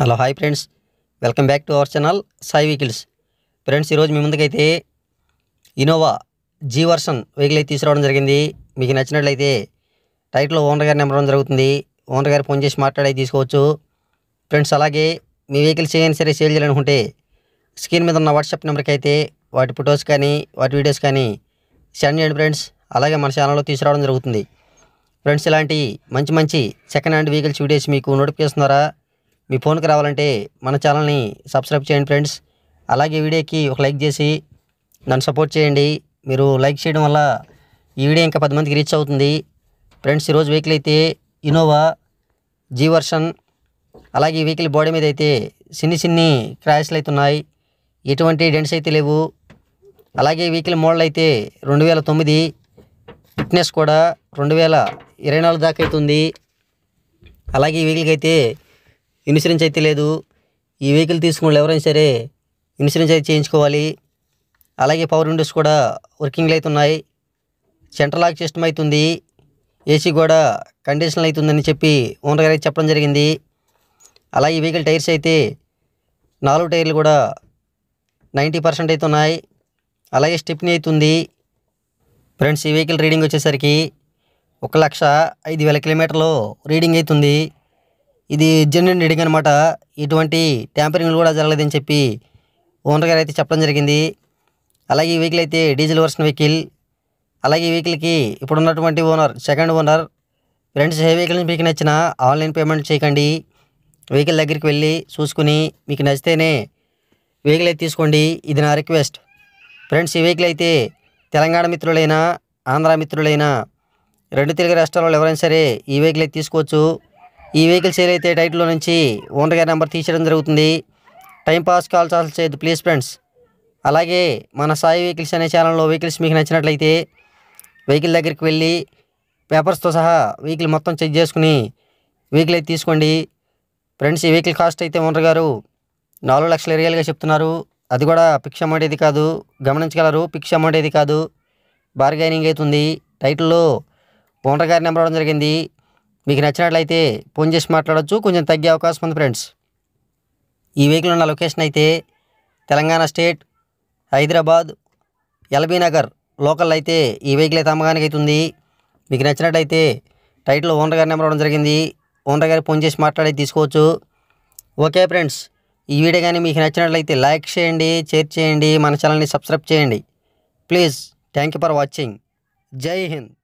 hello hi friends welcome back to our channel Sai vehicles friends ఈరోజు మీ ముందుకైతే Innova G version vehicle అయితే తీసుకురావడం జరిగింది మీకు నచ్చినట్లయితే టైట్లో ఓనర్ గారి నెంబర్ జరుగుతుంది ఓనర్ గారు ఫోన్ చేసి మాట్లాడి తీసుకోవచ్చు ఫ్రెండ్స్ అలాగే మీ వెహికల్స్ ఏమైనా సరే సేల్ చేయాలనుకుంటే స్క్రీన్ మీద ఉన్న వాట్సాప్ నెంబర్కి అయితే వాటి ఫొటోస్ కానీ వాటి వీడియోస్ కానీ సెండ్ చేయండి ఫ్రెండ్స్ అలాగే మన ఛానల్లో తీసుకురావడం జరుగుతుంది ఫ్రెండ్స్ ఇలాంటి మంచి మంచి సెకండ్ హ్యాండ్ వెహికల్స్ వీడియోస్ మీకు నోటిఫికేషన్ ద్వారా మీ ఫోన్కి రావాలంటే మన ఛానల్ని సబ్స్క్రైబ్ చేయండి ఫ్రెండ్స్ అలాగే వీడియోకి ఒక లైక్ చేసి నన్ను సపోర్ట్ చేయండి మీరు లైక్ చేయడం వల్ల ఈ వీడియో ఇంకా పది మందికి రీచ్ అవుతుంది ఫ్రెండ్స్ ఈరోజు వెహికల్ అయితే ఇనోవా జీ వర్షన్ అలాగే ఈ వెహికల్ బాడీ మీద అయితే చిన్ని చిన్ని క్రాష్లు అయితే ఉన్నాయి ఎటువంటి డెంట్స్ అయితే లేవు అలాగే వెహికల్ మోడల్ అయితే రెండు వేల తొమ్మిది ఫిట్నెస్ కూడా రెండు వేల ఇరవై నాలుగు దాకా అవుతుంది అలాగే ఈ వెహికల్కి అయితే ఇన్సూరెన్స్ అయితే లేదు ఈ వెహికల్ తీసుకున్న ఎవరైనా సరే ఇన్సూరెన్స్ అయితే చేయించుకోవాలి అలాగే పవర్ విండోస్ కూడా వర్కింగ్లు అయితే ఉన్నాయి సెంటర్ లాక్ సిస్టమ్ అవుతుంది ఏసీ కూడా కండిషన్ అవుతుందని చెప్పి ఓనర్ గారు చెప్పడం జరిగింది అలాగే వెహికల్ టైర్స్ అయితే నాలుగు టైర్లు కూడా నైంటీ పర్సెంట్ అయితే ఉన్నాయి అలాగే స్టెప్ని అవుతుంది ఫ్రెండ్స్ ఈ వెహికల్ రీడింగ్ వచ్చేసరికి ఒక లక్ష ఐదు వేల కిలోమీటర్లు రీడింగ్ అవుతుంది ఇది జెన్యున్ రీడింగ్ అనమాట ఇటువంటి ట్యాంపరింగ్లు కూడా జరగలేదని చెప్పి ఓనర్ గారు అయితే చెప్పడం జరిగింది అలాగే ఈ వెహికల్ అయితే డీజిల్ వర్షన్ వెహికల్ అలాగే ఈ వెహికల్కి ఇప్పుడు ఉన్నటువంటి ఓనర్ సెకండ్ ఓనర్ ఫ్రెండ్స్ ఏ వెహికల్ మీకు నచ్చిన ఆన్లైన్ పేమెంట్ చేయకండి వెహికల్ దగ్గరికి వెళ్ళి చూసుకుని మీకు నచ్చితేనే వెహికల్ అయితే తీసుకోండి ఇది నా రిక్వెస్ట్ ఫ్రెండ్స్ ఈ వెహికల్ అయితే తెలంగాణ మిత్రులైనా ఆంధ్ర మిత్రులైనా రెండు తెలుగు రాష్ట్రాల ఎవరైనా సరే ఈ వెహికల్ అయితే తీసుకోవచ్చు ఈ వెహికల్ సేల్ అయితే టైటిల్లో నుంచి ఓనర్ గారి నెంబర్ తీసేయడం జరుగుతుంది టైంపాస్ కాల్ చాలా చేయదు ప్లీజ్ ఫ్రెండ్స్ అలాగే మన సాయి వెహికల్స్ అనే ఛానల్లో వెహికల్స్ మీకు నచ్చినట్లయితే వెహికల్ దగ్గరికి వెళ్ళి పేపర్స్తో సహా వెహికల్ మొత్తం చెక్ చేసుకుని వెహికల్ అయితే తీసుకోండి ఫ్రెండ్స్ ఈ వెహికల్ కాస్ట్ అయితే ఓనర్ గారు నాలుగు లక్షల రియల్గా చెప్తున్నారు అది కూడా పిక్స్ అమౌంట్ ఇది కాదు గమనించగలరు పిక్స్ అమౌంట్ ఇది కాదు బార్గైనింగ్ అవుతుంది టైటిల్లో ఓనర్ గారి నెంబర్ అవ్వడం జరిగింది మీకు నచ్చినట్లయితే ఫోన్ చేసి మాట్లాడవచ్చు కొంచెం తగ్గే అవకాశం ఉంది ఫ్రెండ్స్ ఈ వెహికల్ ఉన్న లొకేషన్ అయితే Telangana state Hyderabad LB Nagar local అయితే ఈ వెహికల్ అయితే అమ్మకానికి మీకు నచ్చినట్లయితే టైటిల్ ఓనర్ గారి నెంబర్ అవ్వడం జరిగింది ఓనర్ గారికి ఫోన్ చేసి మాట్లాడి తీసుకోవచ్చు ఓకే ఫ్రెండ్స్ ఈ వీడియో కానీ మీకు నచ్చినట్లయితే లైక్ చేయండి షేర్ చేయండి మన ఛానల్ని సబ్స్క్రైబ్ చేయండి please thank you for watching Jai Hind